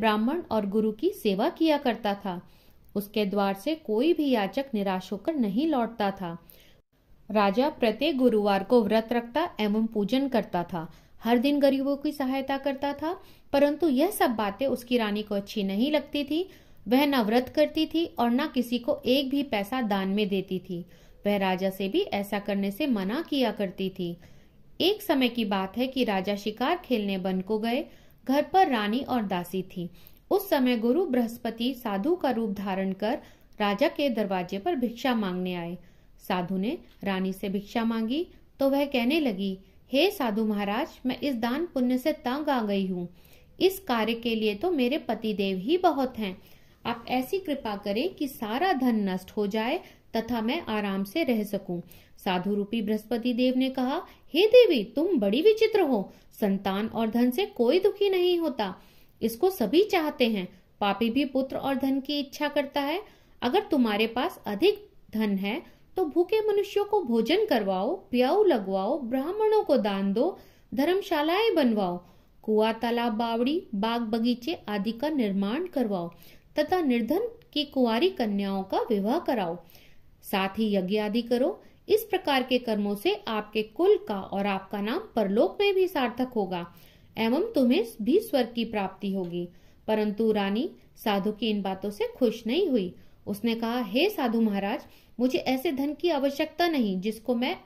ब्राह्मण और गुरु की सेवा किया करता था उसके द्वार से कोई भी याचक निराश होकर नहीं लौटता था राजा प्रत्येक गुरुवार को व्रत रखता एवं पूजन करता था हर दिन गरीबों की सहायता करता था परंतु यह सब बातें उसकी रानी को अच्छी नहीं लगती थी वह न व्रत करती थी और न किसी को एक भी पैसा दान में देती थी वह राजा से भी ऐसा करने से मना किया करती थी एक समय की बात है कि राजा शिकार खेलने बन को गए घर पर रानी और दासी थी उस समय गुरु बृहस्पति साधु का रूप धारण कर राजा के दरवाजे पर भिक्षा मांगने आए साधु ने रानी से भिक्षा मांगी तो वह कहने लगी हे hey, साधु महाराज मैं इस दान पुण्य से तंग आ गई हूँ इस कार्य के लिए तो मेरे पति देव ही बहुत हैं आप ऐसी कृपा करें कि सारा धन नष्ट हो जाए तथा मैं आराम से रह सकूं। साधु रूपी बृहस्पति देव ने कहा हे देवी तुम बड़ी विचित्र हो संतान और धन से कोई दुखी नहीं होता इसको सभी चाहते हैं पापी भी पुत्र और धन की इच्छा करता है अगर तुम्हारे पास अधिक धन है तो भूखे मनुष्यों को भोजन करवाओ प्याऊ लगवाओ ब्राह्मणों को दान दो धर्मशालाएं बनवाओ कुआ तालाब बावड़ी बाग बगीचे आदि का निर्माण करवाओ तथा निर्धन की कुंवारी कन्याओं का विवाह कराओ साथ ही यज्ञ आदि करो इस प्रकार के कर्मों से आपके कुल का और आपका नाम परलोक में भी सार्थक होगा एवं तुम्हें भी स्वर्ग की प्राप्ति होगी परंतु रानी साधु की इन बातों से खुश नहीं हुई उसने कहा हे hey, साधु महाराज मुझे ऐसे धन की आवश्यकता नहीं जिसको मैं